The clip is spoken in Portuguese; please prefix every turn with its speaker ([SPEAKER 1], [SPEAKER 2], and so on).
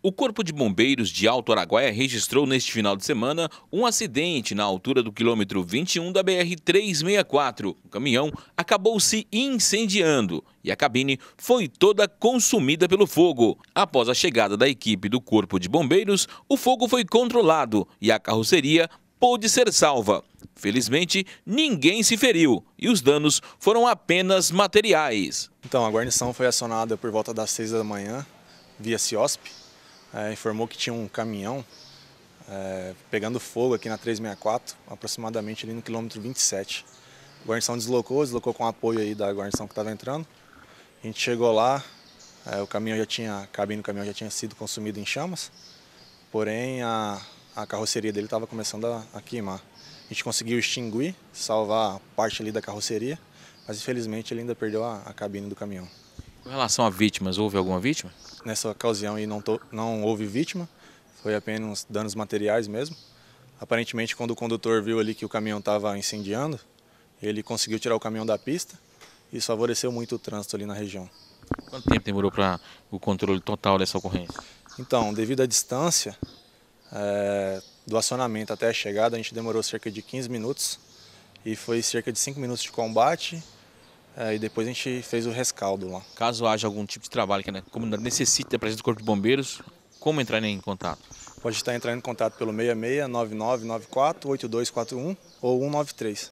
[SPEAKER 1] O Corpo de Bombeiros de Alto Araguaia registrou neste final de semana um acidente na altura do quilômetro 21 da BR-364. O caminhão acabou se incendiando e a cabine foi toda consumida pelo fogo. Após a chegada da equipe do Corpo de Bombeiros, o fogo foi controlado e a carroceria pôde ser salva. Felizmente, ninguém se feriu e os danos
[SPEAKER 2] foram apenas materiais. Então, a guarnição foi acionada por volta das 6 da manhã via CIOSP é, informou que tinha um caminhão é, pegando fogo aqui na 364, aproximadamente ali no quilômetro 27. A guarnição deslocou, deslocou com apoio aí da guarnição que estava entrando. A gente chegou lá, é, o caminhão já tinha, a cabine do caminhão já tinha sido consumido em chamas, porém a, a carroceria dele estava começando a, a queimar. A gente conseguiu extinguir, salvar parte ali da carroceria, mas infelizmente ele ainda perdeu a, a cabine do caminhão.
[SPEAKER 1] Com relação a vítimas, houve alguma vítima?
[SPEAKER 2] Nessa ocasião aí não, tô, não houve vítima, foi apenas danos materiais mesmo. Aparentemente, quando o condutor viu ali que o caminhão estava incendiando, ele conseguiu tirar o caminhão da pista e isso favoreceu muito o trânsito ali na região.
[SPEAKER 1] Quanto tempo demorou para o controle total dessa ocorrência?
[SPEAKER 2] Então, devido à distância é, do acionamento até a chegada, a gente demorou cerca de 15 minutos e foi cerca de 5 minutos de combate é, e depois a gente fez o rescaldo lá.
[SPEAKER 1] Caso haja algum tipo de trabalho que né, a comunidade necessite da presença do Corpo de Bombeiros, como entrar em contato?
[SPEAKER 2] Pode estar entrando em contato pelo 66 9994 8241 ou 193.